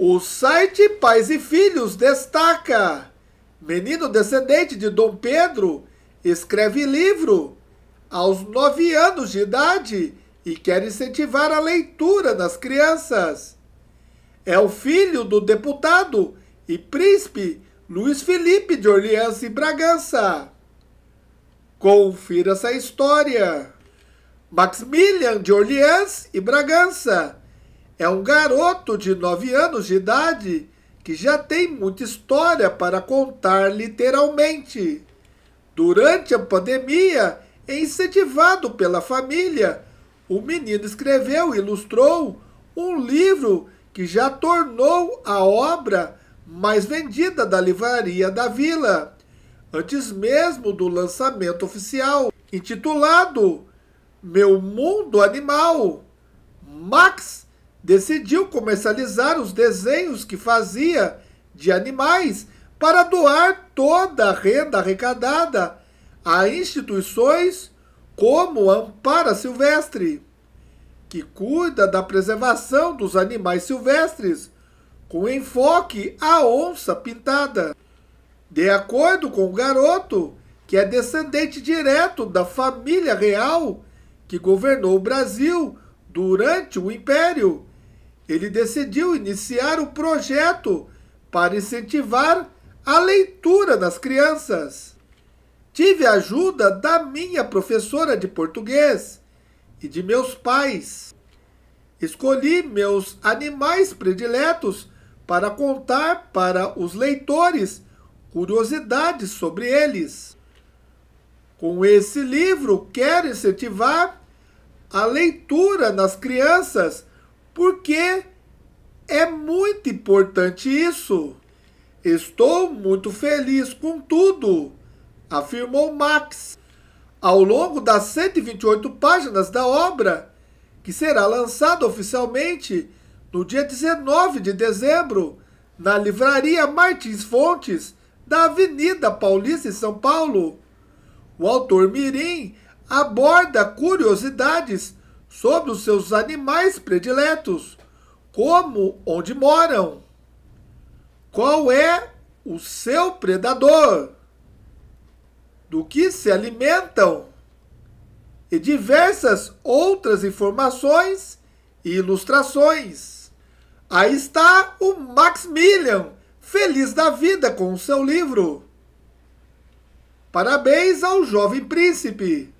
O site Pais e Filhos destaca: Menino descendente de Dom Pedro escreve livro aos nove anos de idade e quer incentivar a leitura das crianças. É o filho do deputado e príncipe Luiz Felipe de Orleans e Bragança. Confira essa história. Maximilian de Orleans e Bragança é um garoto de nove anos de idade que já tem muita história para contar literalmente. Durante a pandemia, é incentivado pela família, o menino escreveu e ilustrou um livro que já tornou a obra mais vendida da livraria da vila, antes mesmo do lançamento oficial, intitulado Meu Mundo Animal. Max decidiu comercializar os desenhos que fazia de animais para doar toda a renda arrecadada a instituições como Ampara Silvestre, que cuida da preservação dos animais silvestres, com enfoque à onça pintada. De acordo com o garoto, que é descendente direto da família real que governou o Brasil durante o Império, ele decidiu iniciar o projeto para incentivar a leitura das crianças. Tive a ajuda da minha professora de português e de meus pais. Escolhi meus animais prediletos para contar para os leitores curiosidades sobre eles. Com esse livro, quero incentivar a leitura nas crianças porque é muito importante isso. Estou muito feliz com tudo, afirmou Max. Ao longo das 128 páginas da obra, que será lançada oficialmente no dia 19 de dezembro, na livraria Martins Fontes, da Avenida Paulista em São Paulo. O autor Mirim aborda curiosidades sobre os seus animais prediletos, como onde moram, qual é o seu predador, do que se alimentam e diversas outras informações e ilustrações. Aí está o Maximilian, feliz da vida com o seu livro. Parabéns ao jovem príncipe.